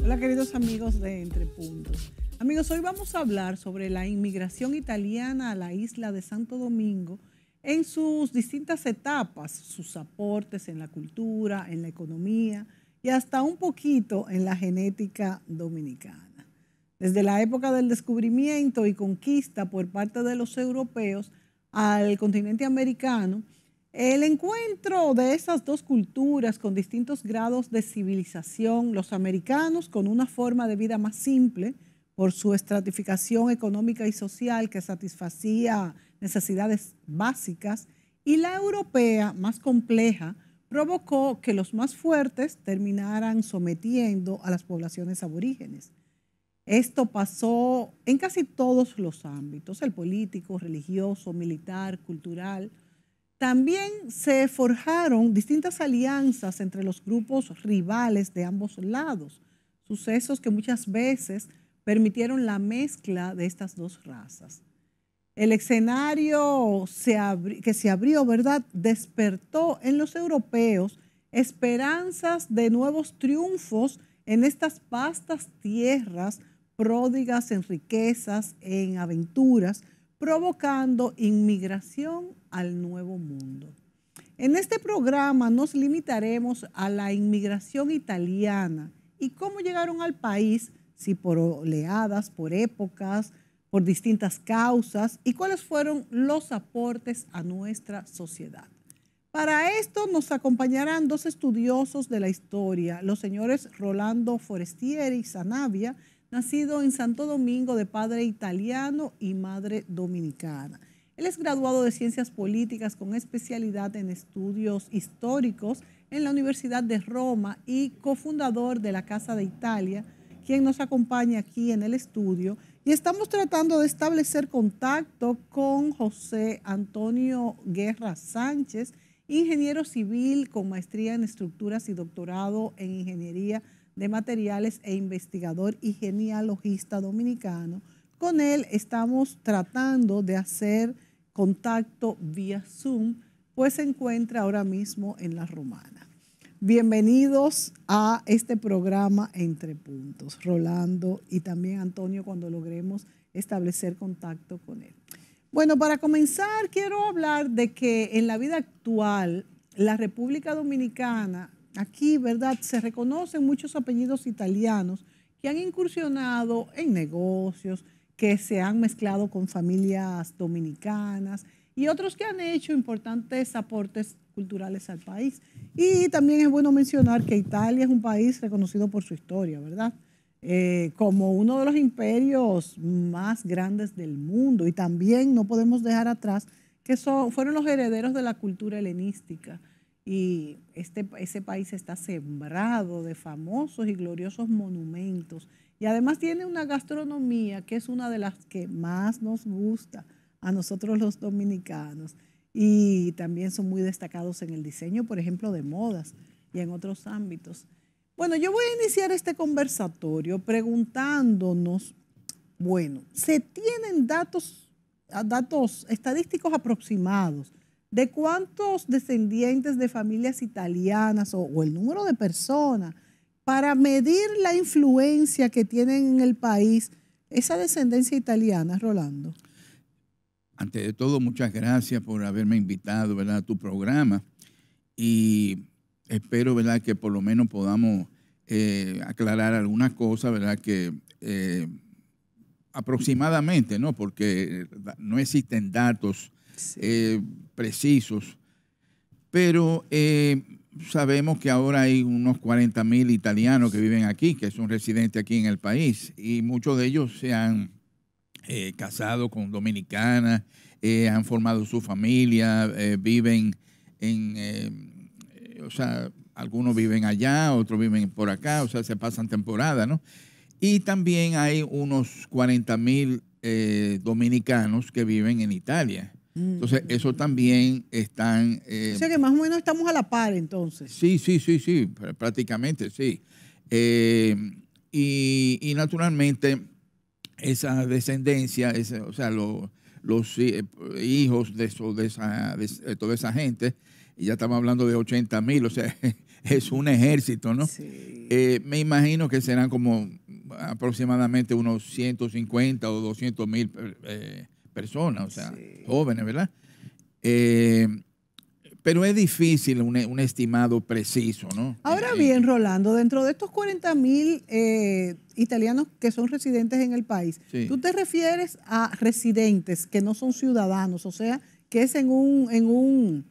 Hola queridos amigos de Entre Puntos. Amigos, hoy vamos a hablar sobre la inmigración italiana a la isla de Santo Domingo en sus distintas etapas, sus aportes en la cultura, en la economía y hasta un poquito en la genética dominicana desde la época del descubrimiento y conquista por parte de los europeos al continente americano, el encuentro de esas dos culturas con distintos grados de civilización, los americanos con una forma de vida más simple por su estratificación económica y social que satisfacía necesidades básicas, y la europea más compleja, provocó que los más fuertes terminaran sometiendo a las poblaciones aborígenes. Esto pasó en casi todos los ámbitos, el político, religioso, militar, cultural. También se forjaron distintas alianzas entre los grupos rivales de ambos lados, sucesos que muchas veces permitieron la mezcla de estas dos razas. El escenario que se abrió, ¿verdad?, despertó en los europeos esperanzas de nuevos triunfos en estas vastas tierras pródigas en riquezas, en aventuras, provocando inmigración al nuevo mundo. En este programa nos limitaremos a la inmigración italiana y cómo llegaron al país, si por oleadas, por épocas, por distintas causas y cuáles fueron los aportes a nuestra sociedad. Para esto nos acompañarán dos estudiosos de la historia, los señores Rolando Forestieri y Sanavia nacido en Santo Domingo de padre italiano y madre dominicana. Él es graduado de Ciencias Políticas con especialidad en estudios históricos en la Universidad de Roma y cofundador de la Casa de Italia, quien nos acompaña aquí en el estudio. Y estamos tratando de establecer contacto con José Antonio Guerra Sánchez, ingeniero civil con maestría en estructuras y doctorado en ingeniería de Materiales e investigador y genealogista dominicano. Con él estamos tratando de hacer contacto vía Zoom, pues se encuentra ahora mismo en La Romana. Bienvenidos a este programa Entre Puntos, Rolando y también Antonio cuando logremos establecer contacto con él. Bueno, para comenzar quiero hablar de que en la vida actual la República Dominicana Aquí, ¿verdad? Se reconocen muchos apellidos italianos que han incursionado en negocios, que se han mezclado con familias dominicanas y otros que han hecho importantes aportes culturales al país. Y también es bueno mencionar que Italia es un país reconocido por su historia, ¿verdad? Eh, como uno de los imperios más grandes del mundo. Y también no podemos dejar atrás que fueron los herederos de la cultura helenística. Y este, ese país está sembrado de famosos y gloriosos monumentos. Y además tiene una gastronomía que es una de las que más nos gusta a nosotros los dominicanos. Y también son muy destacados en el diseño, por ejemplo, de modas y en otros ámbitos. Bueno, yo voy a iniciar este conversatorio preguntándonos, bueno, ¿se tienen datos, datos estadísticos aproximados de cuántos descendientes de familias italianas o, el número de personas para medir la influencia que tienen en el país esa descendencia italiana, Rolando. Antes de todo, muchas gracias por haberme invitado ¿verdad? a tu programa y espero ¿verdad? que por lo menos podamos eh, aclarar alguna cosa ¿verdad? que eh, aproximadamente, ¿no? porque eh, no existen datos eh, precisos. Pero eh, sabemos que ahora hay unos 40 mil italianos que viven aquí, que son residentes aquí en el país, y muchos de ellos se han eh, casado con dominicanas, han formado su familia, viven en, o sea, algunos viven allá, otros viven por acá, o sea, se pasan temporada, ¿no? Y también hay unos 40 mil dominicanos que viven en Italia. Entonces, mm. eso también están... Eh, o sea que más o menos estamos a la par entonces. Sí, sí, sí, sí, prácticamente sí. Eh, y, y, naturalmente esa descendencia, o sea, los eh, hijos de, de, esa, toda esa gente, y ya estamos hablando de 80 mil, o sea, es un ejército, ¿no? me imagino que serán como aproximadamente unos 150 o 200 mil personas, o sea, jóvenes, ¿verdad? Eh, pero es difícil un, estimado preciso, ¿no? Ahora eh, bien, eh, Rolando, dentro de estos 40 mil italianos que son residentes en el país, tú te refieres a residentes que no son ciudadanos, o sea, que es en un, en un,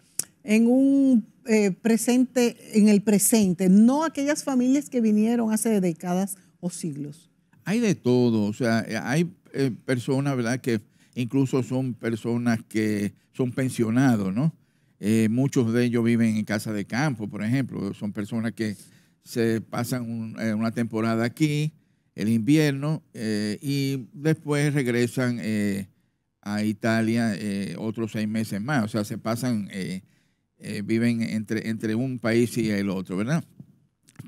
en un presente, en el presente, no aquellas familias que vinieron hace décadas o siglos. Hay de todo, o sea, hay personas, ¿verdad?, que incluso son personas que son pensionados, ¿no? Eh, muchos de ellos viven en casa de campo, por ejemplo, son personas que se pasan eh, una temporada aquí, el invierno, eh, y después regresan a Italia otros seis meses más, o sea, se pasan, viven entre, entre un país y el otro, ¿verdad?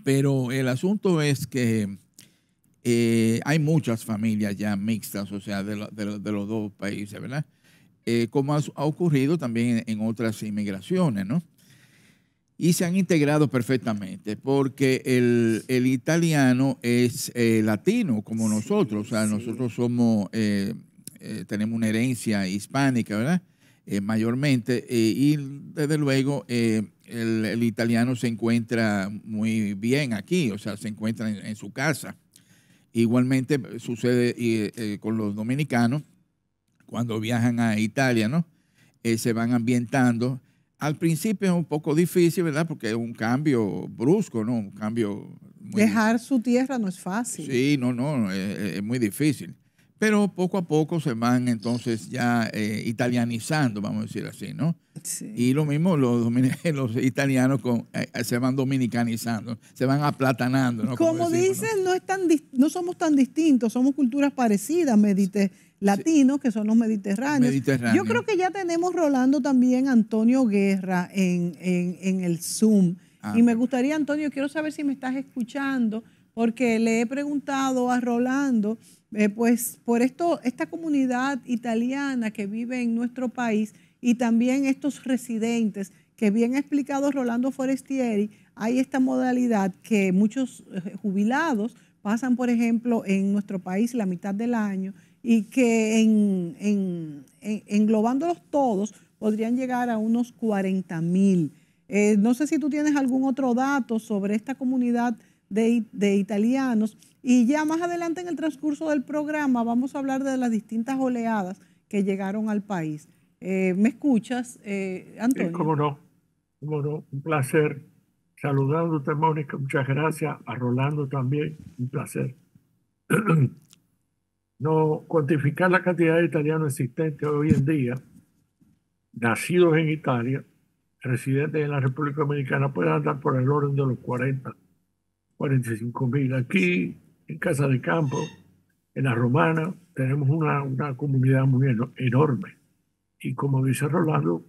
Pero el asunto es que eh, hay muchas familias ya mixtas, o sea, de, los dos países, ¿verdad? Eh, como ha, ocurrido también en, otras inmigraciones, ¿no? Y se han integrado perfectamente, porque el, italiano es eh, latino, como nosotros, o sea, nosotros somos, tenemos una herencia hispánica, ¿verdad? mayormente, y desde luego el, italiano se encuentra muy bien aquí, o sea, se encuentra en su casa. Igualmente eh, sucede eh, eh, con los dominicanos cuando viajan a Italia, ¿no? se van ambientando. Al principio es un poco difícil, ¿verdad? Porque es un cambio brusco, ¿no? Un cambio... Muy... Dejar su tierra no es fácil. Sí, no, no, es muy difícil. Pero poco a poco se van entonces ya eh, italianizando, vamos a decir así, ¿no? Sí. Y lo mismo los, los italianos eh, eh, se van dominicanizando, se van aplatanando. ¿no? Como, dicen, ¿no? no somos tan distintos, somos culturas parecidas, medite latinos, que son los mediterráneos. Yo creo que ya tenemos Rolando también Antonio Guerra en, en, el Zoom. Ah, y me gustaría, Antonio, quiero saber si me estás escuchando, porque le he preguntado a Rolando eh, pues por esto, esta comunidad italiana que vive en nuestro país y también estos residentes, que bien ha explicado Rolando Forestieri, hay esta modalidad que muchos eh, jubilados pasan, por ejemplo, en nuestro país la mitad del año y que en, englobándolos todos podrían llegar a unos 40 mil. Eh, no sé si tú tienes algún otro dato sobre esta comunidad de italianos y ya más adelante en el transcurso del programa vamos a hablar de las distintas oleadas que llegaron al país. Eh, ¿Me escuchas, eh, Antonio? cómo no, cómo no, un placer. Saludándote, Mónica, muchas gracias. A Rolando también, un placer. no cuantificar la cantidad de italianos existentes hoy en día, nacidos en Italia, residentes en la República Dominicana, pueden andar por el orden de los 40, 45 mil. Aquí en Casa de Campo, en La Romana, tenemos una, una comunidad muy enorme. Y como dice Rolando,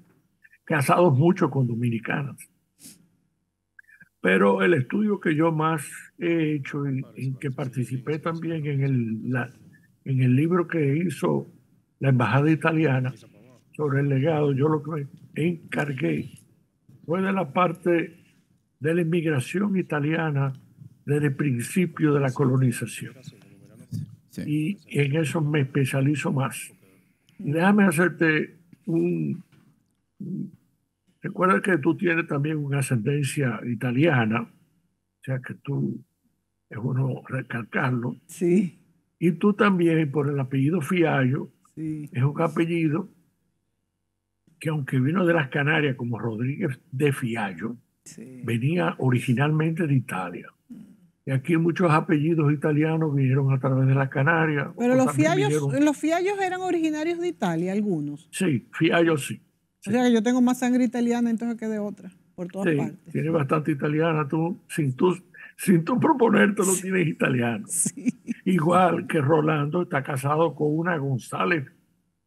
casados mucho con dominicanas. Pero el estudio que yo más he hecho, en, en que participé también en el, en el libro que hizo la Embajada Italiana sobre el legado, yo lo que me encargué fue de la parte de la inmigración italiana desde el principio de la colonización. Y en eso me especializo más. déjame hacerte un... Recuerda que tú tienes también una ascendencia italiana, o sea que tú, es bueno recalcarlo. Sí. Y tú también, por el apellido Fiallo, es un apellido que aunque vino de las Canarias como Rodríguez de Fiallo, venía originalmente de Italia. Y aquí muchos apellidos italianos vinieron a través de la Canarias. Pero eh, los fiallos, los eran originarios de Italia, algunos. Sí, fiallos sí. O sea que yo tengo más sangre italiana entonces que de otra, por todas sí, partes. Tienes bastante italiana, tú, sin tú, sin tú proponerte, lo tienes italiano. Igual que Rolando está casado con una González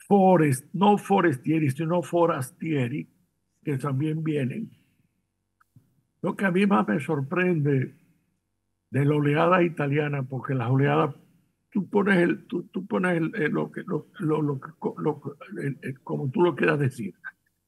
Forest, no Forestieri, sino Forastieri, que también vienen. Lo que a mí más me sorprende de la oleada italiana, porque las oleadas, tú pones, el, tú, pones el, eh, lo que, lo, lo, lo, como tú lo quieras decir.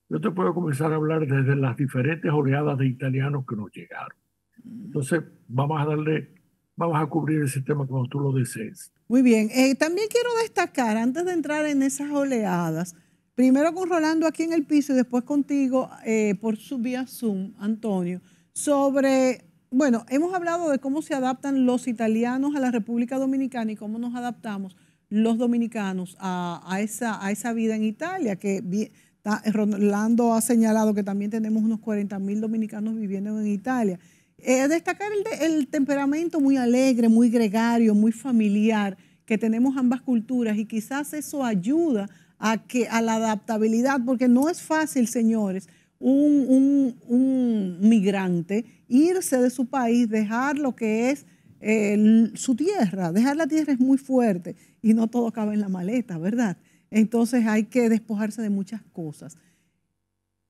Yo te puedo comenzar a hablar desde las diferentes oleadas de italianos que nos llegaron. Entonces, vamos a darle, vamos a cubrir ese tema como tú lo desees. Muy bien. Eh, también quiero destacar, antes de entrar en esas oleadas, primero con Rolando aquí en el piso y después contigo eh, por su vía Zoom, Antonio, sobre bueno, hemos hablado de cómo se adaptan los italianos a la República Dominicana y cómo nos adaptamos los dominicanos a, esa, vida en Italia, que Rolando ha señalado que también tenemos unos 40 mil dominicanos viviendo en Italia. Eh, destacar el, el, temperamento muy alegre, muy gregario, muy familiar que tenemos ambas culturas y quizás eso ayuda a, que, a la adaptabilidad, porque no es fácil, señores, un, migrante irse de su país, dejar lo que es su tierra. Dejar la tierra es muy fuerte y no todo cabe en la maleta, ¿verdad? Entonces hay que despojarse de muchas cosas.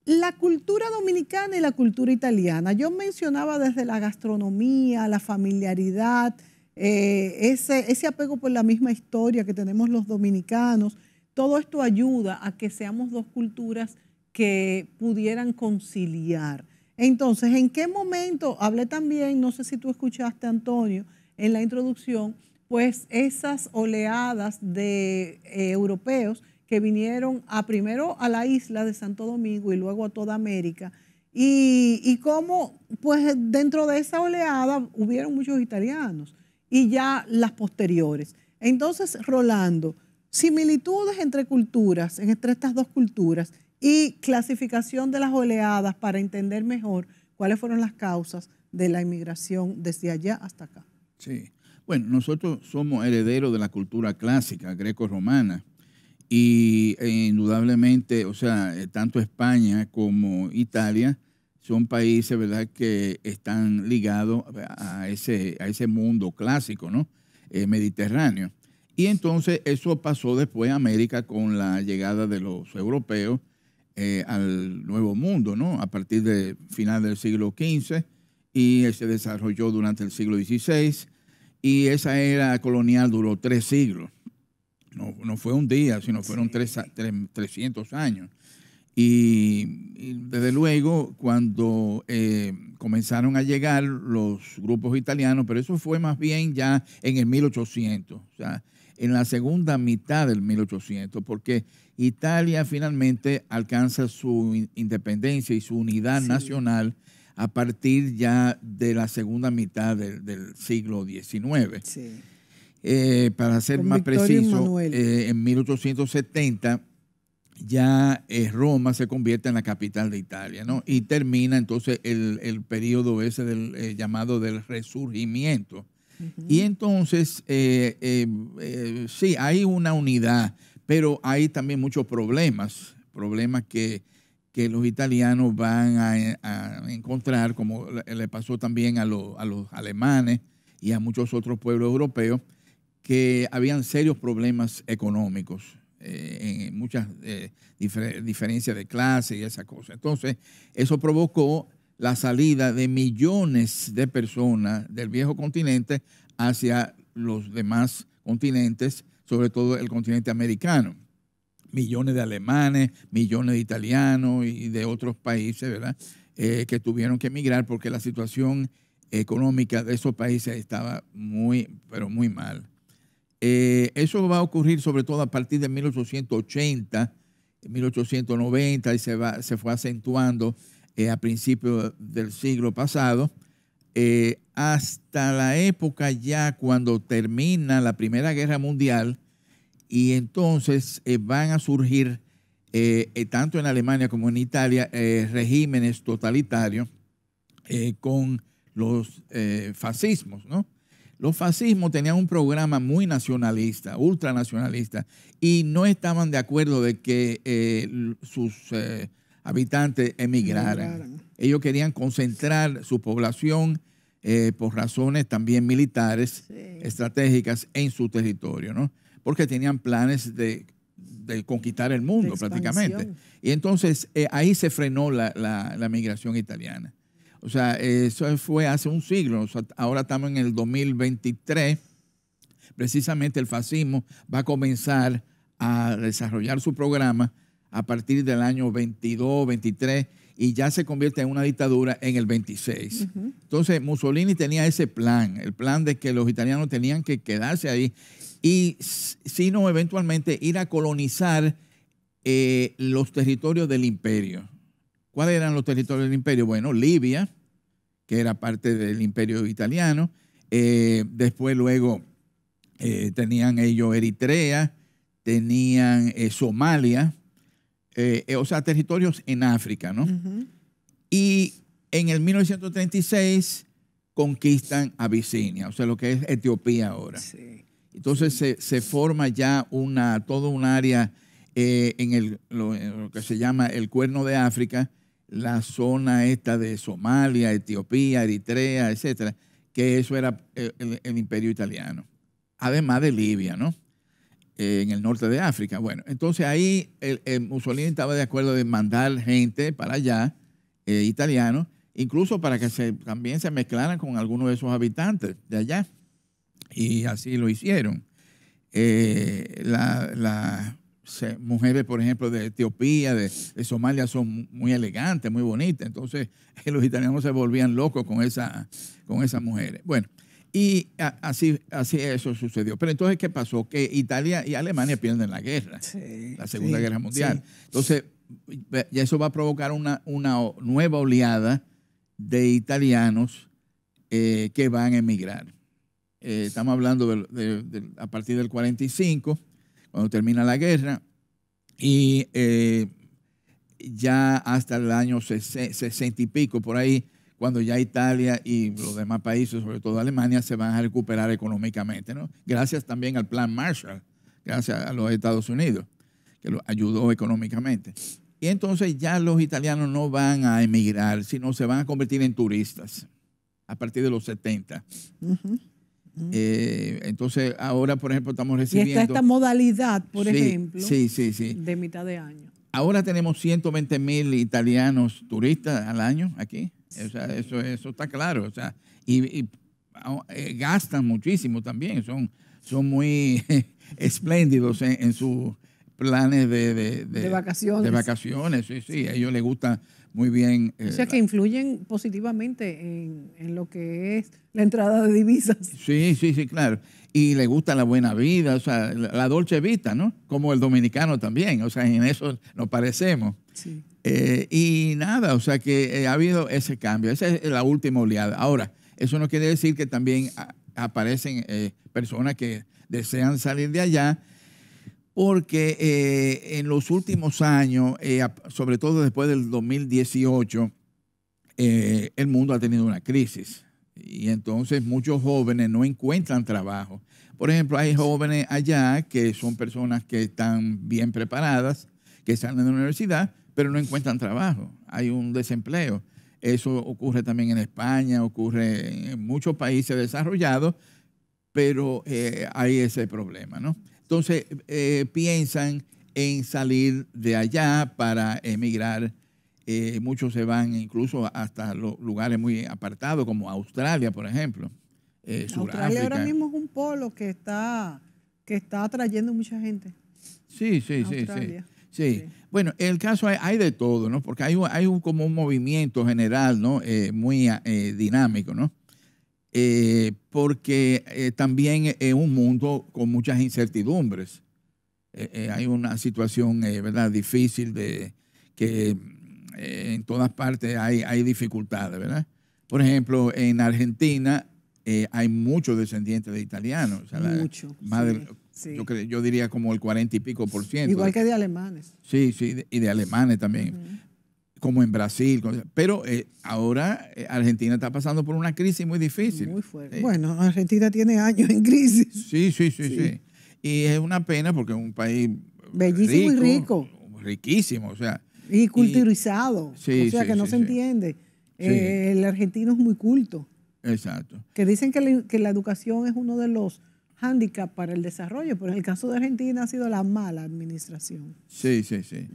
La cultura dominicana y la cultura italiana. Yo mencionaba desde la gastronomía, la familiaridad, eh, ese, ese apego por la misma historia que tenemos los dominicanos. Todo esto ayuda a que seamos dos culturas que pudieran conciliar. Entonces, ¿en qué momento? Hablé también, no sé si tú escuchaste, Antonio, en la introducción, pues esas oleadas de eh, europeos que vinieron a primero a la isla de Santo Domingo y luego a toda América. Y, y cómo, pues dentro de esa oleada hubieron muchos italianos y ya las posteriores. Entonces, Rolando, similitudes entre culturas, entre estas dos culturas, y clasificación de las oleadas para entender mejor cuáles fueron las causas de la inmigración desde allá hasta acá. Sí. Bueno, nosotros somos herederos de la cultura clásica greco-romana y eh, indudablemente, o sea, eh, tanto España como Italia son países, ¿verdad?, que están ligados a ese, a ese mundo clásico, ¿no?, eh, mediterráneo. Y entonces eso pasó después a América con la llegada de los europeos eh, al Nuevo Mundo, ¿no? A partir del final del siglo XV y se desarrolló durante el siglo XVI y esa era colonial duró tres siglos. No, fue un día, sino fueron 300 años. Y, desde luego, cuando eh, comenzaron a llegar los grupos italianos, pero eso fue más bien ya en el 1800. O sea, en la segunda mitad del 1800, porque Italia finalmente alcanza su independencia y su unidad nacional a partir ya de la segunda mitad del, siglo XIX. Eh, para ser más preciso, eh, en 1870 ya eh, Roma se convierte en la capital de Italia, ¿no? Y termina entonces el, el periodo ese del, llamado del resurgimiento, y entonces, eh, eh, eh, sí, hay una unidad, pero hay también muchos problemas, problemas que, los italianos van a, encontrar, como le pasó también a, los alemanes y a muchos otros pueblos europeos, que habían serios problemas económicos. Eh, en muchas diferencias de clase y esa cosa. Entonces, eso provocó la salida de millones de personas del viejo continente hacia los demás continentes, sobre todo el continente americano. Millones de alemanes, millones de italianos y de otros países, ¿verdad? Eh, que tuvieron que emigrar porque la situación económica de esos países estaba muy, pero muy mal. Eh, eso va a ocurrir sobre todo a partir de 1880, 1890 y se, va, se fue acentuando eh, a principios del siglo pasado, eh, hasta la época ya cuando termina la Primera Guerra Mundial y entonces eh, van a surgir tanto en Alemania como en Italia regímenes totalitarios con los fascismos, ¿no? Los fascismos tenían un programa muy nacionalista, ultranacionalista, y no estaban de acuerdo de que sus habitantes emigraran. Ellos querían concentrar su población eh, por razones también militares, estratégicas en su territorio, ¿no? Porque tenían planes de, de conquistar el mundo prácticamente. Y entonces eh, ahí se frenó la, migración italiana. O sea, eso fue hace un siglo. ahora estamos en el 2023. Precisamente el fascismo va a comenzar a desarrollar su programa a partir del año 22, 23 y ya se convierte en una dictadura en el 26. Entonces Mussolini tenía ese plan, el plan de que los italianos tenían que quedarse ahí y sino eventualmente ir a colonizar eh, los territorios del imperio. ¿Cuáles eran los territorios del imperio? Bueno, Libia, que era parte del imperio italiano, eh, después luego eh, tenían ellos Eritrea, tenían Somalia, eh, eh, o sea, territorios en África, ¿no? Y en el 1936 conquistan Abisinia, o sea, lo que es Etiopía ahora. Entonces se, forma ya una, todo un área eh, en, lo, que se llama el Cuerno de África, la zona esta de Somalia, Etiopía, Eritrea, etcétera, que eso era el imperio italiano. Además de Libia, ¿no? en el norte de África. Bueno, entonces ahí el, Mussolini estaba de acuerdo de mandar gente para allá, eh, italianos, incluso para que se, también se mezclaran con algunos de esos habitantes de allá. Y así lo hicieron. Eh, las mujeres, por ejemplo, de Etiopía, de, Somalia, son muy elegantes, muy bonitas. Entonces los italianos se volvían locos con, esa, con esas mujeres. Bueno, y así, así eso sucedió. Pero entonces, ¿qué pasó? Que Italia y Alemania pierden la guerra, la Segunda Guerra Mundial. Entonces, eso va a provocar una, nueva oleada de italianos eh, que van a emigrar. Eh, estamos hablando a partir del 45, cuando termina la guerra, y eh, ya hasta el año 60 y pico, por ahí, cuando ya Italia y los demás países, sobre todo Alemania, se van a recuperar económicamente, ¿no? Gracias también al plan Marshall, gracias a los Estados Unidos, que lo ayudó económicamente. Y entonces ya los italianos no van a emigrar, sino se van a convertir en turistas a partir de los 70. Eh, entonces ahora, por ejemplo, estamos recibiendo... Y está esta modalidad, por ejemplo, sí, sí, de mitad de año. Ahora tenemos 120 mil italianos turistas al año aquí o sea, eso, eso está claro. O sea, y, eh, gastan muchísimo también, son, son muy espléndidos en, sus planes de, de, de, vacaciones. De vacaciones, sí, sí, a ellos les gusta muy bien. Eh, o sea, que influyen positivamente en, lo que es la entrada de divisas. Sí, sí, sí, claro. Y les gusta la buena vida, o sea, la, la dolce vita, ¿no? Como el dominicano también, o sea, en eso nos parecemos. Sí. Eh, y nada, o sea que eh, ha habido ese cambio, esa es la última oleada. Ahora, eso no quiere decir que también ah, aparecen eh, personas que desean salir de allá, porque en los últimos años, sobre todo después del 2018, el mundo ha tenido una crisis y entonces muchos jóvenes no encuentran trabajo. Por ejemplo, hay jóvenes allá que son personas que están bien preparadas, que salen de la universidad, pero no encuentran trabajo. Hay un desempleo. Eso ocurre también en España, ocurre en muchos países desarrollados, pero eh, hay ese problema, ¿no? Entonces eh, piensan en salir de allá para emigrar. Eh, muchos se van incluso hasta los lugares muy apartados, como Australia, por ejemplo. Australia ahora mismo es un polo que está, que está atrayendo mucha gente. Sí, sí, sí, sí. Sí. Bueno, el caso hay, de todo, ¿no? Porque hay, hay un, como un movimiento general, ¿no? Eh, muy eh, dinámico, ¿no? Eh, porque también es un mundo con muchas incertidumbres. hay una situación, ¿verdad? Difícil de que en todas partes hay, hay dificultades, ¿verdad? Por ejemplo, en Argentina hay muchos descendientes de italianos. O yo, diría como el 40 y pico por ciento. Igual que de alemanes. Sí, sí, y de alemanes también. como en Brasil. Pero eh, ahora eh, Argentina está pasando por una crisis muy difícil. Muy fuerte. Eh, bueno, Argentina tiene años en crisis. Sí, sí, sí, sí, Y es una pena porque es un país bellísimo y rico. Riquísimo, o sea. Y culturizado. sí, o sea, que no se entiende. el argentino es muy culto. Exacto. Que dicen que la educación es uno de los hándicap para el desarrollo, pero en el caso de Argentina ha sido la mala administración. Sí, sí, sí.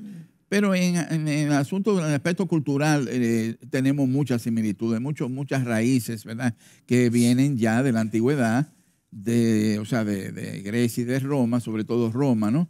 Pero en, el asunto, en aspecto cultural, eh, tenemos muchas similitudes, muchos muchas raíces, ¿verdad? Que vienen ya de la antigüedad, de, o sea, de Grecia y de Roma, sobre todo Roma, ¿no?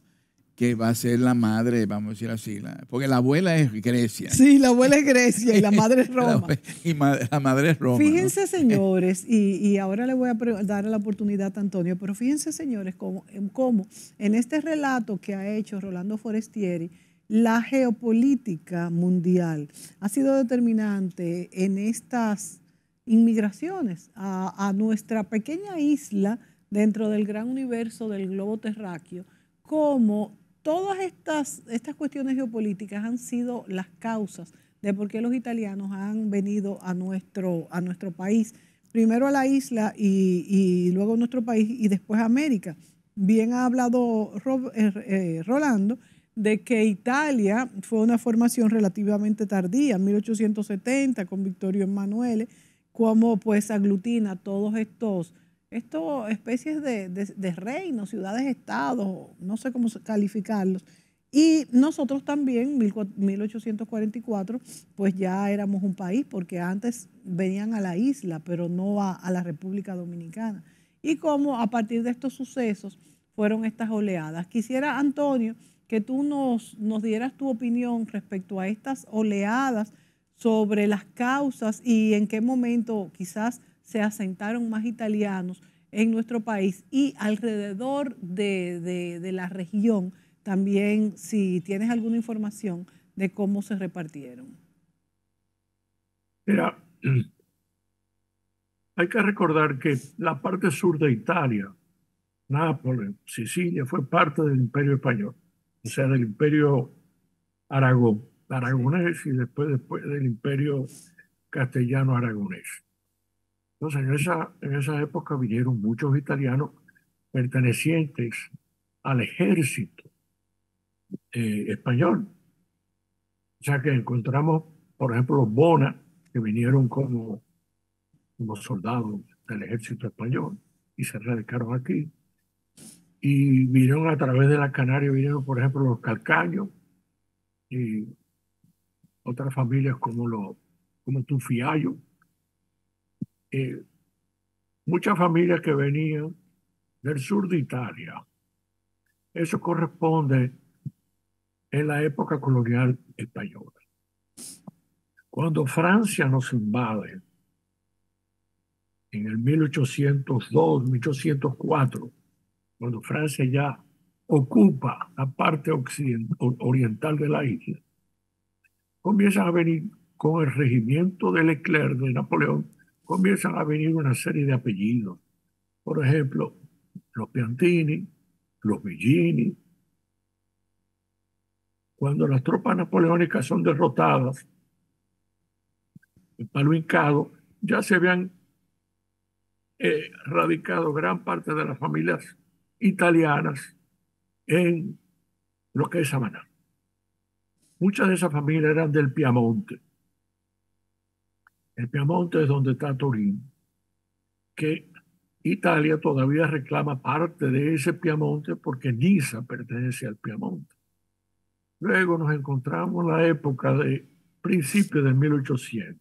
que va a ser la madre, vamos a decir así, porque la abuela es Grecia. Sí, la abuela es Grecia y la madre es Roma. y la madre es Roma. Fíjense, señores, y, ahora le voy a dar la oportunidad a Antonio, pero fíjense, señores, eh, cómo, en este relato que ha hecho Rolando Forestieri, la geopolítica mundial ha sido determinante en estas inmigraciones a, nuestra pequeña isla dentro del gran universo del globo terráqueo, como todas estas, estas cuestiones geopolíticas han sido las causas de por qué los italianos han venido a nuestro, a nuestro país, primero a la isla y, luego a nuestro país y después a América. Bien ha hablado eh, eh, Rolando de que Italia fue una formación relativamente tardía, en 1870, con Victorio Emanuele, como pues aglutina todos estos esto, especies de, reinos, ciudades, estados, no sé cómo calificarlos. Y nosotros también, 1844, pues ya éramos un país, porque antes venían a la isla, pero no a, la República Dominicana. Y cómo a partir de estos sucesos fueron estas oleadas. Quisiera, Antonio, que tú nos, nos dieras tu opinión respecto a estas oleadas sobre las causas y en qué momento quizás se asentaron más italianos en nuestro país y alrededor de, la región también, si tienes alguna información de cómo se repartieron. Mira, hay que recordar que la parte sur de Italia, Nápoles, Sicilia, fue parte del imperio español, o sea, del imperio Aragón, aragonés y después, después del imperio castellano aragonés. Entonces, en esa, en época vinieron muchos italianos pertenecientes al ejército eh, español. O sea que encontramos, por ejemplo, los Bona, que vinieron como, como soldados del ejército español y se radicaron aquí. Y vinieron a través de la Canarias, vinieron, por ejemplo, los Calcaños y otras familias como los como Tufiayo, muchas familias que venían del sur de Italia. Eso corresponde en la época colonial española. Cuando Francia nos invade en el 1802, 1804, cuando Francia ya ocupa la parte oriental de la isla, comienzan a venir con el regimiento de Leclerc de Napoleón comienzan a venir una serie de apellidos. Por ejemplo, los Piantini, los Villini. Cuando las tropas napoleónicas son derrotadas, el palo ya se habían eh, radicado gran parte de las familias italianas en lo que es Samaná. Muchas de esas familias eran del Piamonte el Piamonte es donde está Turín, que Italia todavía reclama parte de ese Piamonte porque Niza pertenece al Piamonte. Luego nos encontramos en la época de principios de 1800.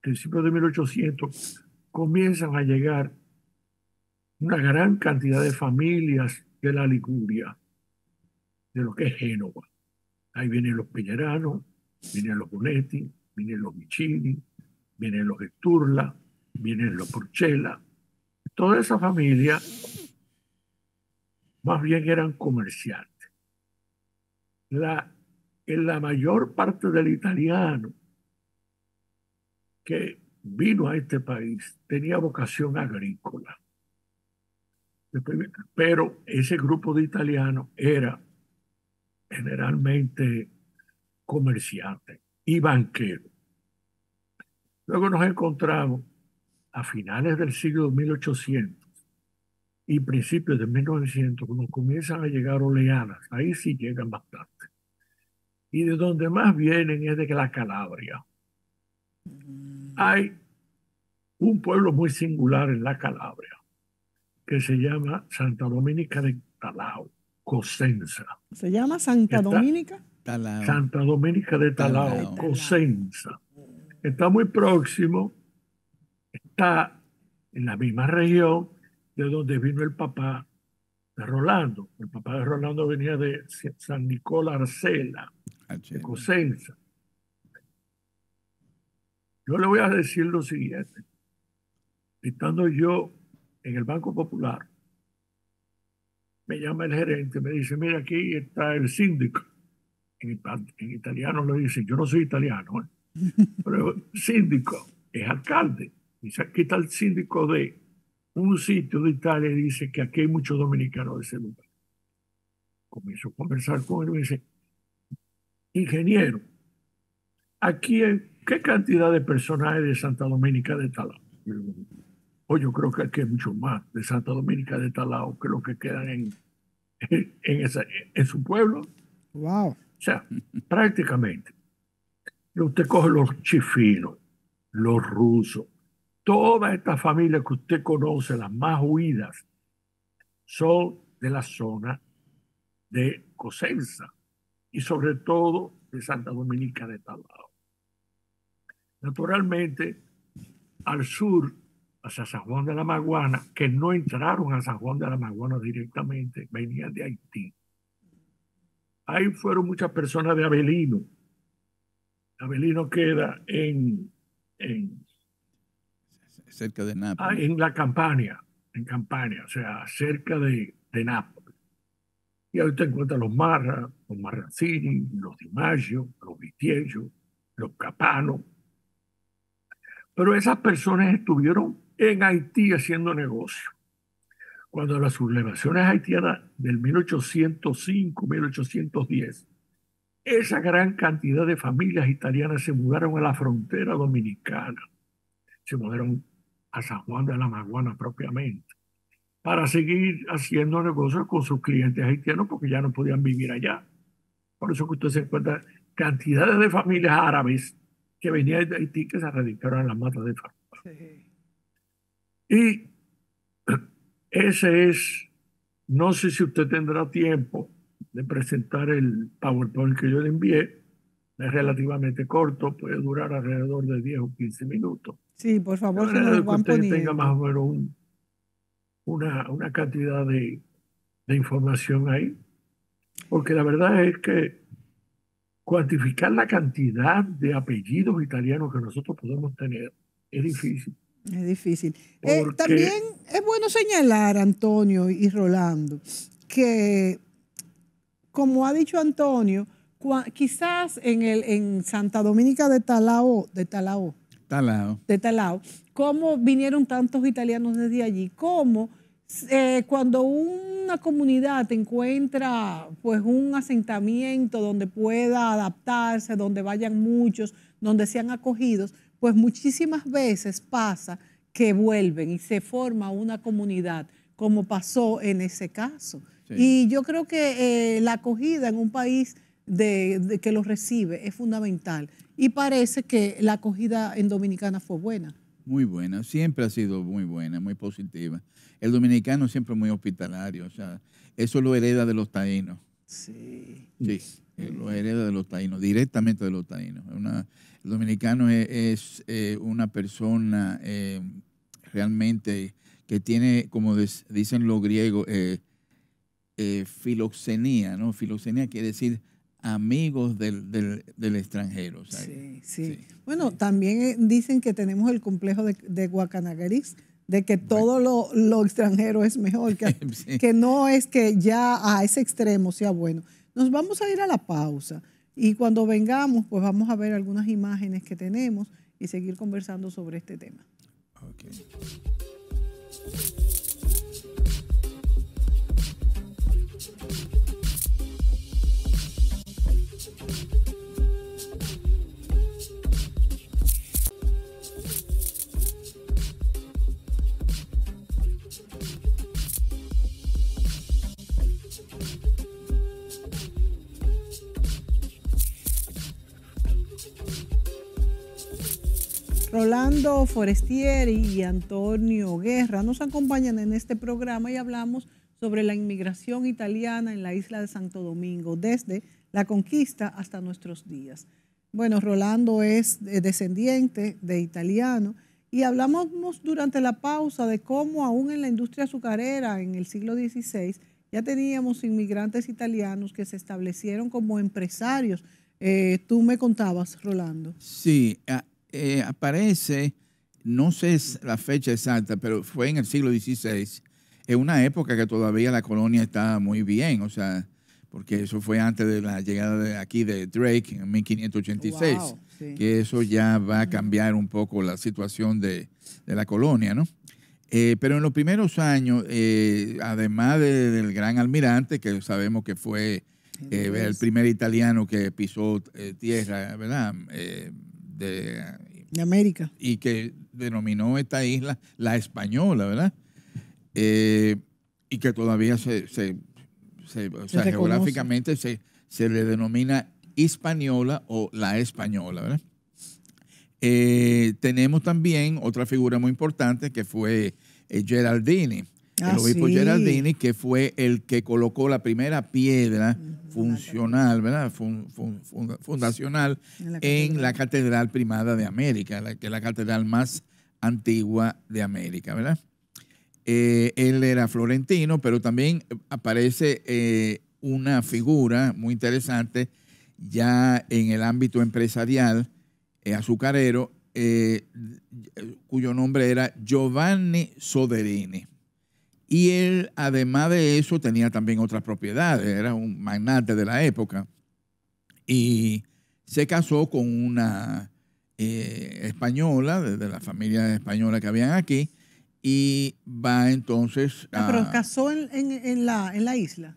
Principios de 1800 comienzan a llegar una gran cantidad de familias de la Liguria, de lo que es Génova. Ahí vienen los Piñeranos, vienen los Bonetti, vienen los Michini, vienen los Esturla, vienen los Porchela. Toda esa familia más bien eran comerciantes. La, en la mayor parte del italiano que vino a este país tenía vocación agrícola. Pero ese grupo de italianos era generalmente comerciante y banquero. Luego nos encontramos a finales del siglo 1800 y principios de 1900, cuando comienzan a llegar oleadas, ahí sí llegan bastante. Y de donde más vienen es de la Calabria. Hay un pueblo muy singular en la Calabria que se llama Santa Dominica de Talao, Cosenza. ¿Se llama Santa Dominica? Santa Dominica de Talao. Cosenza está muy próximo, está en la misma región de donde vino el papá de Rolando. El papá de Rolando venía de San Nicolás Arcela, de Cosenza. Yo le voy a decir lo siguiente. Estando yo en el Banco Popular, me llama el gerente, me dice, mira, aquí está el síndico. En, italiano lo dice, yo no soy italiano, ¿eh? Pero el síndico es alcalde. Dice, aquí está el síndico de un sitio de Italia dice que aquí hay muchos dominicanos de ese lugar. Comienzo a conversar con él y dice, ingeniero, aquí ¿qué cantidad de personas hay de Santa Dominica de Talao? O oh, yo creo que aquí hay mucho más de Santa Dominica de Talao que los que quedan en, en, en su pueblo. Wow. O sea, prácticamente y usted coge los chifinos, los rusos, todas estas familias que usted conoce, las más huidas, son de la zona de Cosenza y sobre todo de Santa Dominica de Talao. Naturalmente, al sur, hacia San Juan de la Maguana, que no entraron a San Juan de la Maguana directamente, venían de Haití. Ahí fueron muchas personas de Avelino, Abelino queda en, cerca de ah, en la campaña, en campaña, o sea, cerca de, Nápoles. Y ahí te encuentras los Marra, los Marrazini, los Di los Vitiello, los Capano. Pero esas personas estuvieron en Haití haciendo negocio. Cuando las sublevaciones haitianas del 1805-1810 esa gran cantidad de familias italianas se mudaron a la frontera dominicana, se mudaron a San Juan de la Maguana propiamente, para seguir haciendo negocios con sus clientes haitianos porque ya no podían vivir allá. Por eso que usted se encuentra cantidades de familias árabes que venían de Haití que se radicaron en las matas de Farfán. Y ese es, no sé si usted tendrá tiempo, de presentar el PowerPoint que yo le envié. Es relativamente corto, puede durar alrededor de 10 o 15 minutos. Sí, por favor, de que, que usted tenga más o menos una, una, cantidad de, información ahí. Porque la verdad es que cuantificar la cantidad de apellidos italianos que nosotros podemos tener es difícil. Es difícil. Eh, también es bueno señalar, Antonio y Rolando, que como ha dicho Antonio, quizás en, el, en Santa Domínica de Talao, de Talao, de Talao, cómo vinieron tantos italianos desde allí, cómo eh, cuando una comunidad encuentra pues un asentamiento donde pueda adaptarse, donde vayan muchos, donde sean acogidos, pues muchísimas veces pasa que vuelven y se forma una comunidad, como pasó en ese caso. Y yo creo que eh, la acogida en un país de, que los recibe es fundamental. Y parece que la acogida en Dominicana fue buena. Muy buena, siempre ha sido muy buena, muy positiva. El dominicano siempre muy hospitalario, o sea, eso lo hereda de los taínos. Sí. Sí, eh, lo hereda de los taínos, directamente de los taínos. el dominicano e, es, eh, una persona realmente que tiene, como dicen los griegos, eh, eh, filoxenia, ¿no? Filoxenia quiere decir amigos del, extranjero. sí, sí, Bueno, también eh, dicen que tenemos el complejo de, de de que todo lo, extranjero es mejor, que, que no es que ya a ese extremo sea bueno. Nos vamos a ir a la pausa y cuando vengamos, pues vamos a ver algunas imágenes que tenemos y seguir conversando sobre este tema. Okay. Rolando Forestieri y Antonio Guerra nos acompañan en este programa y hablamos sobre la inmigración italiana en la isla de Santo Domingo, desde la conquista hasta nuestros días. Bueno, Rolando es descendiente de italiano y hablamos durante la pausa de cómo aún en la industria azucarera en el siglo XVI ya teníamos inmigrantes italianos que se establecieron como empresarios. Eh, tú me contabas, Rolando. Sí, eh, aparece, no sé la fecha exacta, pero fue en el siglo XVI, en una época que todavía la colonia estaba muy bien, o sea, porque eso fue antes de la llegada de aquí de Drake en 1586, que eso ya va a cambiar un poco la situación de, la colonia, ¿no? Eh, pero en los primeros años, eh, además del gran almirante, que sabemos que fue el primer italiano que pisó tierra, ¿verdad? de, América. Y que denominó esta isla la española, ¿verdad? Eh, y que todavía se, geográficamente se, se le denomina hispaniola o la española, ¿verdad? Eh, tenemos también otra figura muy importante que fue eh, Geraldini, el obispo ah, Geraldini, que fue el que colocó la primera piedra funcional, ¿verdad? fundacional en la, Catedral Primada de América, que es la catedral más antigua de América, ¿verdad? Eh, él era florentino, pero también aparece eh, una figura muy interesante ya en el ámbito empresarial eh, azucarero, cuyo nombre era Giovanni Soderini. Y él, además de eso, tenía también otras propiedades, era un magnate de la época. Y se casó con una eh, española, de, la familia española que habían aquí, y va entonces ah, a... Ah, pero casó en, la, isla.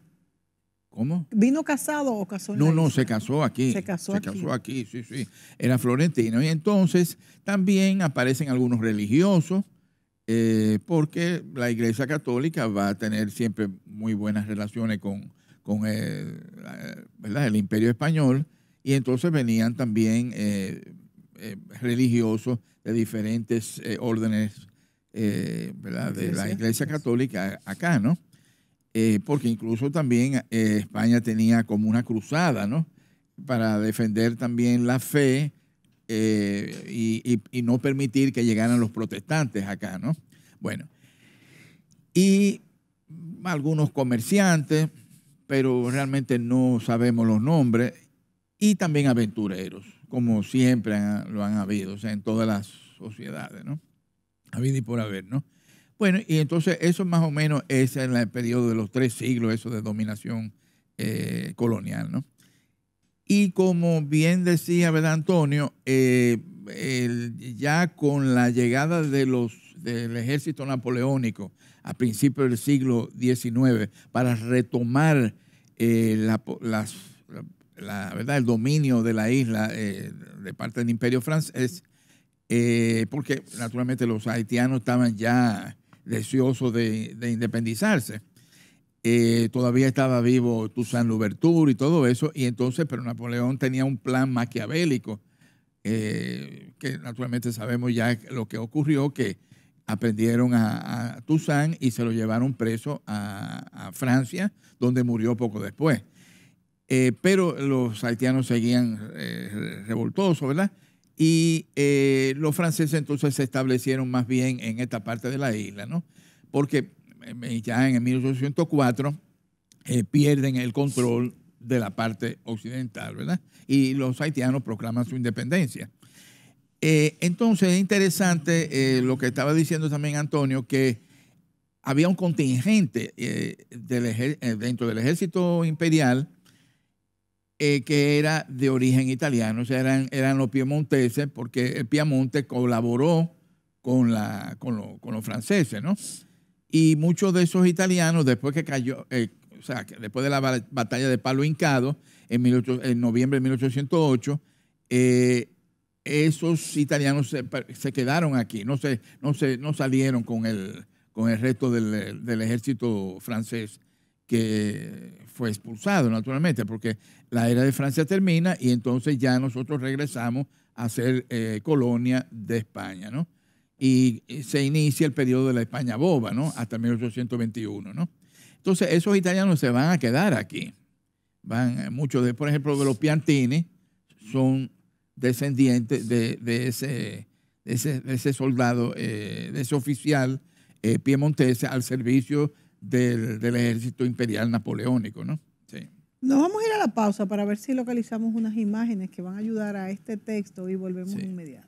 ¿Cómo? ¿Vino casado o casó en No, isla? no, no, se casó aquí. Se casó aquí. Se casó aquí, sí, sí. Era florentino. Y entonces también aparecen algunos religiosos eh, porque la Iglesia Católica va a tener siempre muy buenas relaciones con, eh, el, Imperio Español, y entonces venían también eh, religiosos de diferentes órdenes de la Iglesia Católica acá, ¿no? porque incluso también España tenía como una cruzada, ¿no? Para defender también la fe eh, y, no permitir que llegaran los protestantes acá, ¿no? Bueno, y algunos comerciantes, pero realmente no sabemos los nombres, y también aventureros, como siempre lo han habido, o sea, en todas las sociedades, ¿no? Habido y por haber, ¿no? Bueno, y entonces eso más o menos es en el periodo de los tres siglos, eso de dominación eh, colonial, ¿no? Y como bien decía ¿verdad, Antonio, eh, ya con la llegada de los, del ejército napoleónico a principios del siglo XIX para retomar eh, las, la, ¿verdad? el dominio de la isla eh, de parte del imperio francés, porque naturalmente los haitianos estaban ya deseosos de independizarse. Eh, todavía estaba vivo Toussaint Louverture y todo eso, y entonces, pero Napoleón tenía un plan maquiavélico, eh, que naturalmente sabemos ya lo que ocurrió, que aprendieron a, Toussaint y se lo llevaron preso a, Francia, donde murió poco después. Eh, pero los haitianos seguían revoltosos, ¿verdad? Y los franceses entonces se establecieron más bien en esta parte de la isla, ¿no? Porque ya en 1804 eh, pierden el control de la parte occidental, ¿verdad? Y los haitianos proclaman su independencia. Eh, entonces es interesante eh, lo que estaba diciendo también Antonio, que había un contingente dentro del ejército imperial que era de origen italiano, o sea, eran, eran los piemonteses, porque el Piamonte colaboró con, la, con, con los franceses, ¿no? Y muchos de esos italianos, después que cayó, eh, o sea, después de la batalla de Palo Hincado, en, noviembre de 1808, eh, esos italianos se, quedaron aquí, no, se, no, se, no salieron con el, con el resto del, ejército francés que fue expulsado naturalmente, porque la era de Francia termina y entonces ya nosotros regresamos a ser eh, colonia de España. ¿no? y eh, se inicia el periodo de la España boba, ¿no? Hasta 1821, ¿no? Entonces, esos italianos se van a quedar aquí. Van, eh, muchos de, por ejemplo, de los Piantini son descendientes de, ese, soldado, eh, de ese oficial piemontese al servicio del, ejército imperial napoleónico, ¿no? Sí. Nos vamos a ir a la pausa para ver si localizamos unas imágenes que van a ayudar a este texto y volvemos sí. inmediato.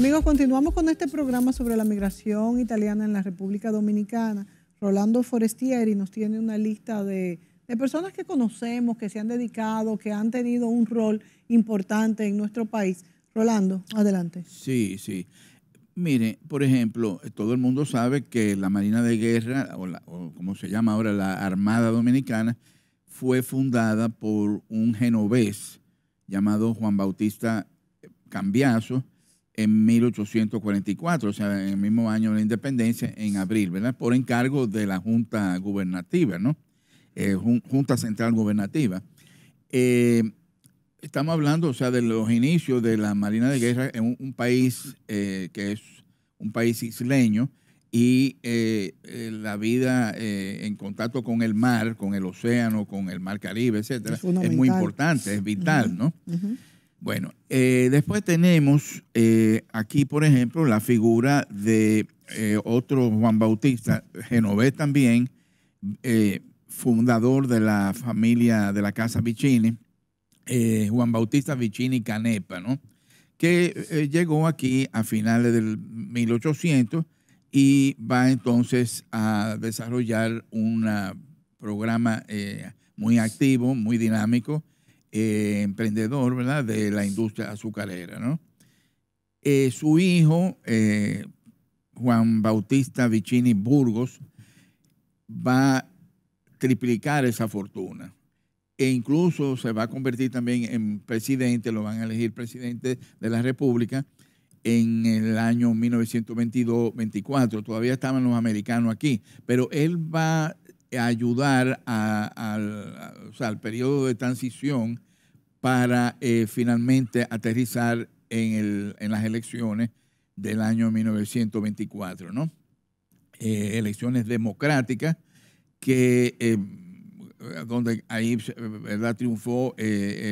Amigos, continuamos con este programa sobre la migración italiana en la República Dominicana. Rolando Forestieri nos tiene una lista de, personas que conocemos, que se han dedicado, que han tenido un rol importante en nuestro país. Rolando, adelante. Sí, sí. Mire, por ejemplo, todo el mundo sabe que la Marina de Guerra, o, o, como se llama ahora la Armada Dominicana, fue fundada por un genovés llamado Juan Bautista Cambiaso, en 1844, o sea, en el mismo año de la independencia, en abril, ¿verdad? Por encargo de la Junta Gubernativa, ¿no? Eh, Junta Central Gubernativa. Eh, estamos hablando, o sea, de los inicios de la Marina de Guerra en un, país eh, que es un país isleño y la vida en contacto con el mar, con el océano, con el mar Caribe, etcétera, es, muy importante, es vital, ¿no? Bueno, eh, después tenemos eh, aquí, por ejemplo, la figura de eh, otro Juan Bautista, Genovés también, fundador de la familia de la Casa Vicini, Juan Bautista Vicini Canepa, ¿no? que llegó aquí a finales del 1800 y va entonces a desarrollar un programa muy activo, muy dinámico, eh, emprendedor, ¿verdad?, de la industria azucarera, eh, su hijo, eh, Juan Bautista Vicini Burgos, va a triplicar esa fortuna. E incluso se va a convertir también en presidente, lo van a elegir presidente de la República en el año 1922-24. Todavía estaban los americanos aquí, pero él va ayudar a, al periodo de transición para eh, finalmente aterrizar en, el, en, las elecciones del año 1924, ¿no? Eh, elecciones democráticas que eh, donde ahí ¿verdad? triunfó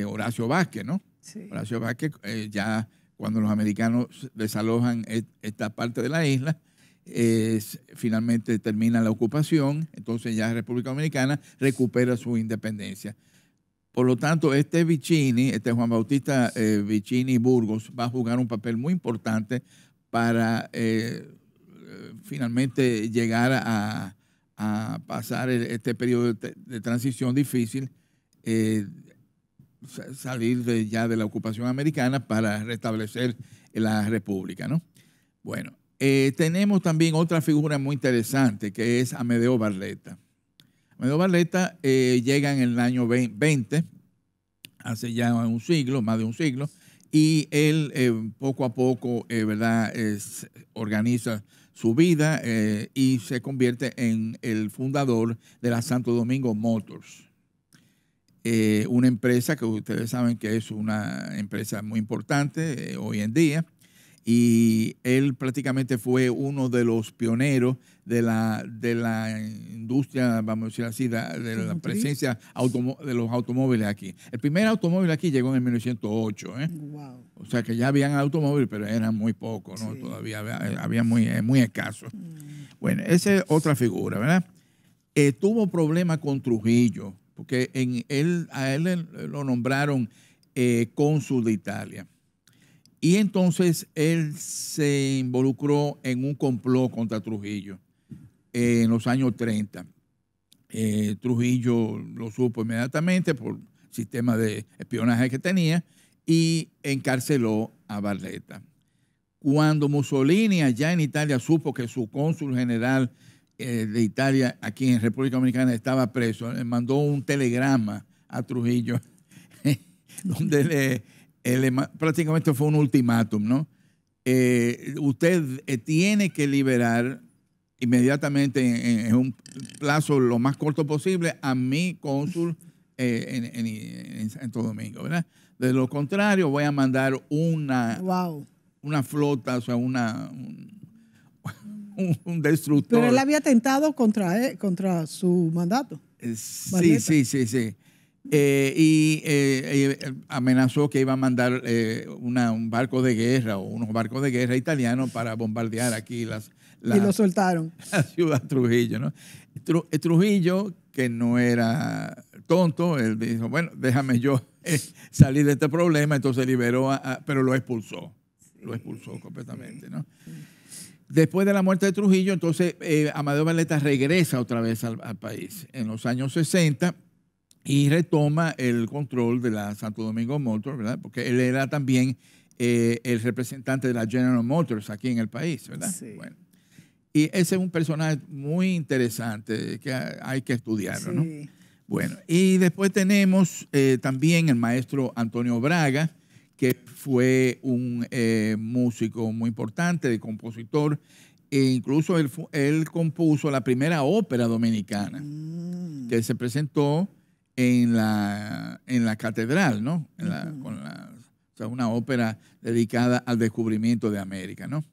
Horacio Vázquez, ¿no? Sí. Horacio Vázquez ya cuando los americanos desalojan e, esta parte de la isla, finalmente termina la ocupación, entonces ya la República Dominicana recupera su independencia. Por lo tanto, este Vicini, este Juan Bautista eh, Vicini Burgos, va a jugar un papel muy importante para eh, finalmente llegar a, pasar este periodo de, transición difícil, eh, salir ya de la ocupación americana para restablecer la república, ¿no? Bueno, eh, tenemos también otra figura muy interesante que es Amedeo Barleta. Amedeo Barleta eh, llega en el año 20, hace ya un siglo, más de un siglo, y él eh, poco a poco, ¿verdad?, organiza su vida y se convierte en el fundador de la Santo Domingo Motors. una empresa que ustedes saben que es una empresa muy importante hoy en día y él prácticamente fue uno de los pioneros de la, de la industria, vamos a decir así, de, la presencia de los automóviles aquí. El primer automóvil aquí llegó en 1908. ¿eh? O sea que ya habían automóviles, pero eran muy pocos, todavía había, eh, muy, eh, muy escasos. Mm. Bueno, esa es otra figura, ¿verdad? tuvo problemas con Trujillo, porque en él, a él lo nombraron cónsul de Italia y entonces él se involucró en un complot contra Trujillo eh, en los años 30. Eh, Trujillo lo supo inmediatamente por sistema de espionaje que tenía y encarceló a Barletta. Cuando Mussolini allá en Italia supo que su cónsul general eh, de Italia aquí en República Dominicana estaba preso, le mandó un telegrama a Trujillo donde le prácticamente fue un ultimátum, ¿no? Eh, usted eh, tiene que liberar inmediatamente en, un plazo lo más corto posible a mi cónsul eh, en, Santo Domingo, ¿verdad? De lo contrario, voy a mandar una, una flota, o sea, una, un, destructor. Pero él había atentado contra, contra su mandato. sí, sí, sí, sí, eh, y eh, eh, amenazó que iba a mandar un barco de guerra o unos barcos de guerra italianos para bombardear aquí las... La ciudad Trujillo, ¿no? Trujillo, que no era tonto, él dijo, bueno, déjame yo salir de este problema, entonces liberó, pero lo expulsó, lo expulsó completamente, ¿no? Después de la muerte de Trujillo, entonces Amadeo Valeta regresa otra vez al, al país en los años 60 y retoma el control de la Santo Domingo Motors ¿verdad? Porque él era también eh, el representante de la General Motors aquí en el país, ¿verdad? Sí. Y ese es un personaje muy interesante que hay que estudiarlo, ¿no? Bueno, y después tenemos eh, también el maestro Antonio Braga, que fue un eh, músico muy importante, de compositor, e incluso él, compuso la primera ópera dominicana mm. que se presentó en la, en la catedral, ¿no? o sea, una ópera dedicada al descubrimiento de América, ¿no?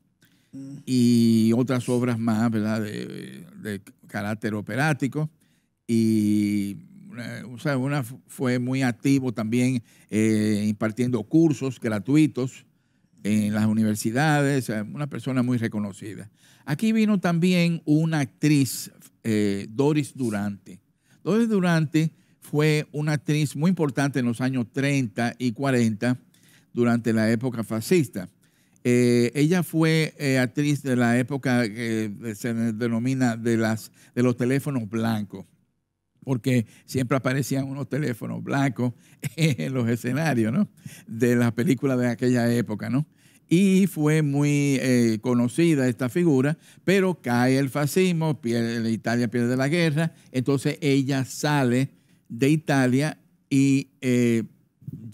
Mm. Y otras obras más, ¿verdad? De, de carácter operático. Y eh, o sea, una fue muy activo también eh, impartiendo cursos gratuitos en las universidades, eh, una persona muy reconocida. Aquí vino también una actriz, Doris Durante. Doris Durante fue una actriz muy importante en los años 30 y 40 durante la época fascista. Eh, ella fue eh, actriz de la época que eh, se denomina de, las, de los teléfonos blancos, porque siempre aparecían unos teléfonos blancos en los escenarios de las películas de aquella época. ¿no? Y fue muy conocida esta figura, pero cae el fascismo, Italia pierde la guerra, entonces ella sale de Italia y eh,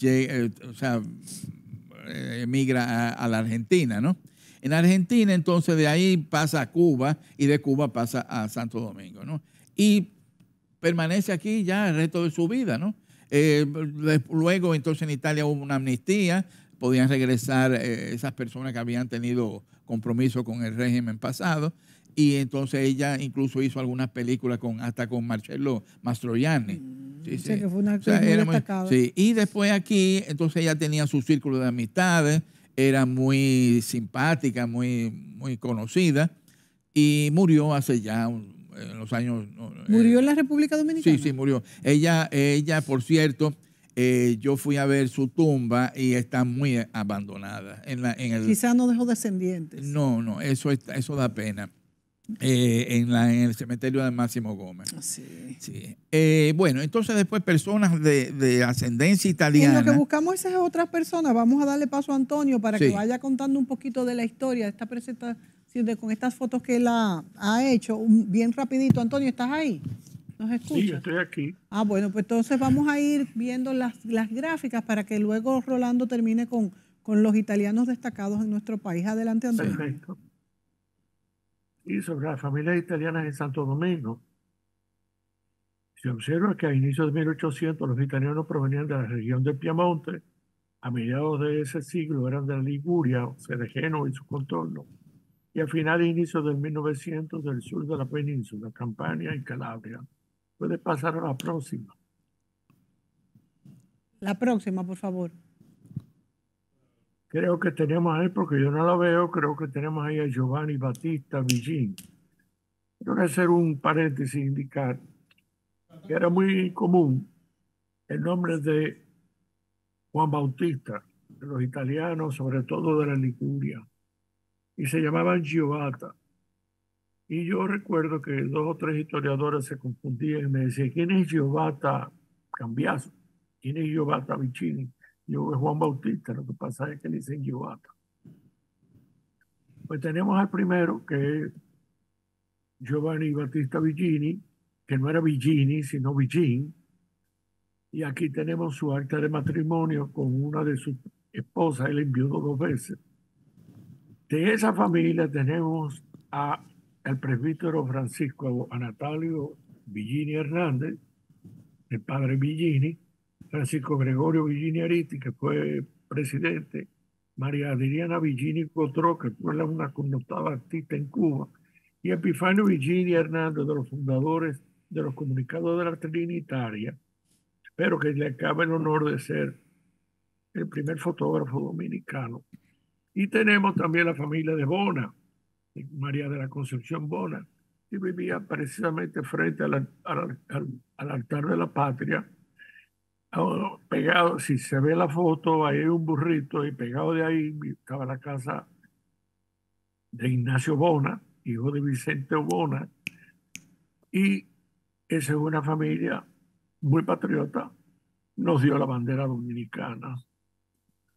eh, eh, emigra a, la Argentina, ¿no? En Argentina, entonces, de ahí pasa a Cuba y de Cuba pasa a Santo Domingo, Y permanece aquí ya el resto de su vida, luego, entonces, en Italia hubo una amnistía, podían regresar esas personas que habían tenido compromiso con el régimen pasado. Y entonces ella incluso hizo algunas películas con, hasta con Marcelo Mastroianni. sí, muy sí. Y después aquí, entonces ella tenía su círculo de amistades, era muy simpática, muy, muy conocida, y murió hace ya en los años... Eh, ¿Murió en la República Dominicana? Sí, sí, murió. Ella, ella por cierto, eh, yo fui a ver su tumba y está muy abandonada. En en Quizá no dejó descendientes. No, no, eso, está, eso da pena. Eh, en, el cementerio de Máximo Gómez. Ah, sí. Eh, bueno, entonces después personas de, ascendencia italiana. Y lo que buscamos es otras personas. Vamos a darle paso a Antonio para que vaya contando un poquito de la historia de esta con estas fotos que él ha, hecho. bien rapidito, Antonio, ¿estás ahí? ¿Nos escuchas? Sí, estoy aquí. Ah, bueno, pues entonces vamos a ir viendo las, gráficas para que luego Rolando termine con, con los italianos destacados en nuestro país. Adelante, Antonio. Perfecto y sobre las familias italianas en Santo Domingo. Se observa que a inicios de 1800 los italianos provenían de la región del Piamonte, a mediados de ese siglo eran de la Liguria, o sea, de Génova y su contorno, y a finales e inicios del 1900 del sur de la península, Campania y Calabria. Puede pasar a la próxima. La próxima, por favor. Creo que tenemos ahí, porque yo no la veo, creo que tenemos ahí a Giovanni Battista Villín. Quiero hacer un paréntesis indicar que era muy común el nombre de Juan Bautista, de los italianos, sobre todo de la Liguria, y se llamaban Giovata. Y yo recuerdo que dos o tres historiadores se confundían y me decían, ¿quién es Giovata Cambiaso? ¿Quién es Giovata Vicini? Yo es Juan Bautista, lo que pasa es que le dicen Giovanna. Pues tenemos al primero, que es Giovanni Battista Vigini, que no era Vigini, sino Vigin. Y aquí tenemos su acta de matrimonio con una de sus esposas, él envió dos veces. De esa familia tenemos a, al presbítero Francisco Anatolio Villini Hernández, el padre Villini, Francisco Gregorio Villini que fue presidente, María Adriana Villini Cotró, que fue una connotada artista en Cuba, y Epifanio Villini Hernández, de los fundadores de los comunicados de la Trinitaria, Espero que le acaba el honor de ser el primer fotógrafo dominicano. Y tenemos también la familia de Bona, María de la Concepción Bona, que vivía precisamente frente al altar de la patria, pegado, si se ve la foto, ahí hay un burrito y pegado de ahí estaba la casa de Ignacio Bona, hijo de Vicente Bona, y esa es una familia muy patriota, nos dio la bandera dominicana.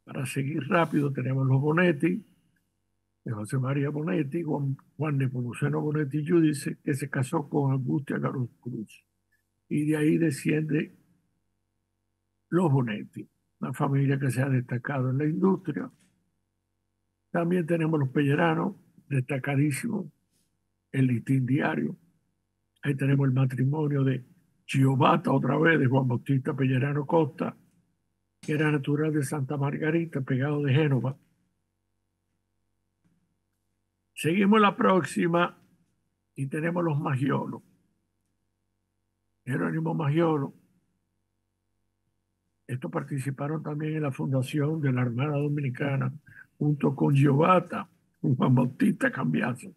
Para seguir rápido tenemos los Bonetti, de José María Bonetti, Juan, Juan Nepomuceno Bonetti Judice, que se casó con Angustia Carlos Cruz. Y de ahí desciende los Bonetti, una familia que se ha destacado en la industria. También tenemos los Pelleranos, destacadísimo, el listín diario. Ahí tenemos el matrimonio de Giovata, otra vez, de Juan Bautista Pellerano Costa, que era natural de Santa Margarita, pegado de Génova. Seguimos la próxima y tenemos los Magiolos. Jerónimo Magiolo, estos participaron también en la fundación de la Armada Dominicana junto con Giovata, Juan Bautista Cambiazo.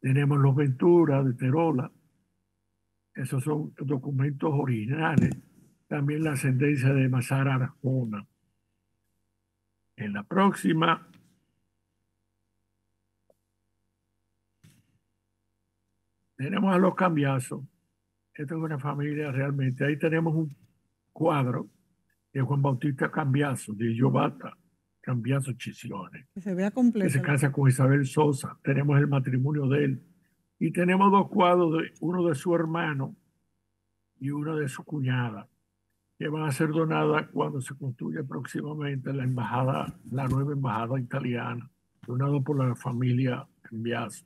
Tenemos los Ventura de Terola. Esos son documentos originales. También la ascendencia de Mazar Arjona. En la próxima tenemos a los cambiazos. Esta es una familia realmente. Ahí tenemos un cuadro de Juan Bautista Cambiaso de Giovata Cambiaso Cisione. Que se vea completo. se casa con Isabel Sosa. Tenemos el matrimonio de él. Y tenemos dos cuadros, de, uno de su hermano y uno de su cuñada, que van a ser donadas cuando se construya próximamente la embajada, la nueva embajada italiana, donado por la familia Cambiaso.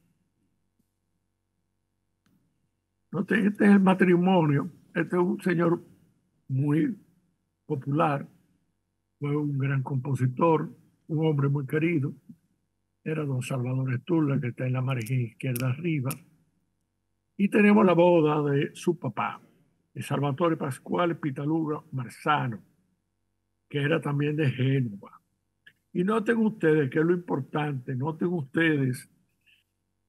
Este es el matrimonio. Este es un señor muy popular, fue un gran compositor, un hombre muy querido, era don Salvador Esturla, que está en la margen izquierda arriba, y tenemos la boda de su papá, de Salvatore Pascual Pitaluga Marzano, que era también de Génova. Y noten ustedes, que es lo importante, noten ustedes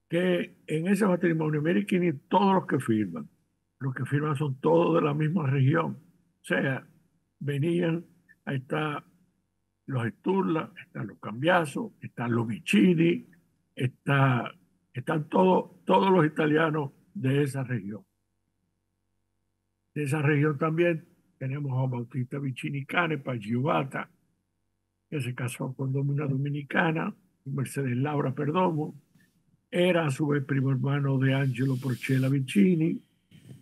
que en ese matrimonio, miren todos los que firman, los que firman son todos de la misma región. O sea, venían, ahí está los Esturla, están los Cambiazos, están los Vicini, está, están todos los italianos de esa región. De esa región también tenemos a Bautista Vicini Cane Pagiovata, que se casó con Domina dominicana, Mercedes Laura Perdomo, era a su vez primo hermano de Angelo Porcella Vicini,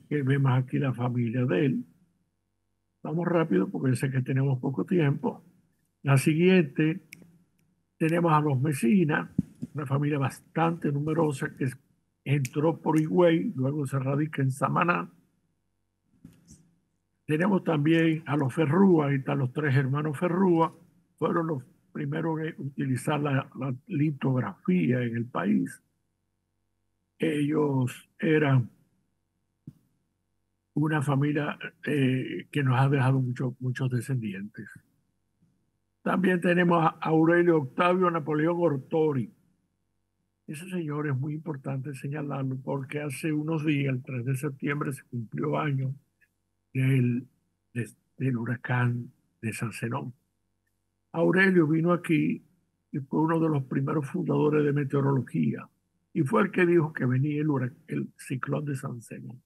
que vemos aquí la familia de él. Vamos rápido porque sé que tenemos poco tiempo. La siguiente, tenemos a los Mesina, una familia bastante numerosa que entró por Higüey, luego se radica en Samaná. Tenemos también a los Ferrúa, ahí están los tres hermanos Ferrúa, fueron los primeros en utilizar la, la litografía en el país. Ellos eran una familia eh, que nos ha dejado muchos descendientes. También tenemos a Aurelio Octavio Napoleón Ortori. Ese señor es muy importante señalarlo porque hace unos días, el 3 de septiembre, se cumplió año del, huracán de San Zenón. Aurelio vino aquí y fue uno de los primeros fundadores de meteorología y fue el que dijo que venía el, el ciclón de San Zenón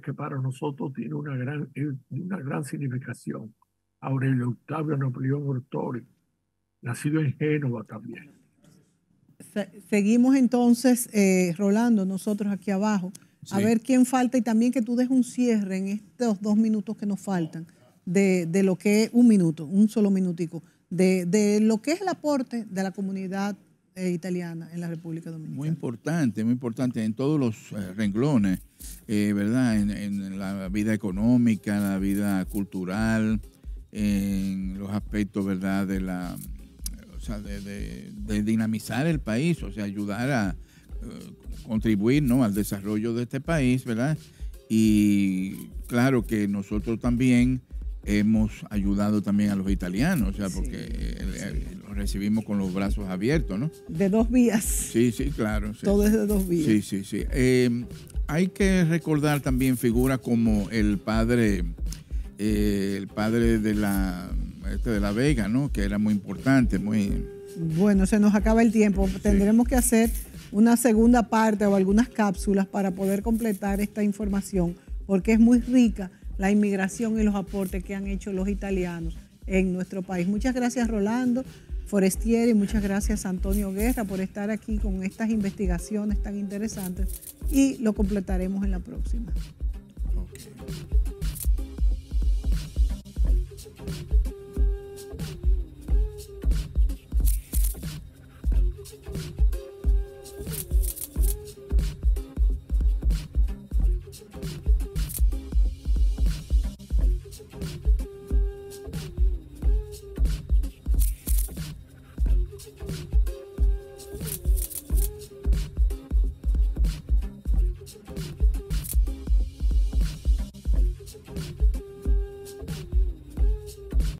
que para nosotros tiene una gran, una gran significación. Aurelio Octavio Napoleón Ortori, nacido en Génova también. Seguimos entonces, eh, Rolando, nosotros aquí abajo, a ver quién falta y también que tú des un cierre en estos dos minutos que nos faltan, de, lo que es un minuto, un solo minutico, de, de lo que es el aporte de la comunidad eh, italiana en la República Dominicana. Muy importante, muy importante en todos los eh, renglones, eh, ¿verdad? En, la vida económica, la vida cultural, en los aspectos, ¿verdad? De la, o sea, de dinamizar el país, o sea, ayudar a contribuir, ¿no? Al desarrollo de este país, ¿verdad? Y claro que nosotros también hemos ayudado también a los italianos, o sea, porque eh, eh, eh, los recibimos con los brazos abiertos, ¿no? De dos vías. Sí, sí, claro. Todo es de dos vías. Sí, sí, sí. Em, hay que recordar también figuras como el padre, el padre de la, este, de la Vega, ¿no? Que era muy importante, muy. Bueno, se nos acaba el tiempo. Tendremos que hacer una segunda parte o algunas cápsulas para poder completar esta información, porque es muy rica la inmigración y los aportes que han hecho los italianos en nuestro país. Muchas gracias Rolando Forestieri, muchas gracias Antonio Guerra por estar aquí con estas investigaciones tan interesantes y lo completaremos en la próxima.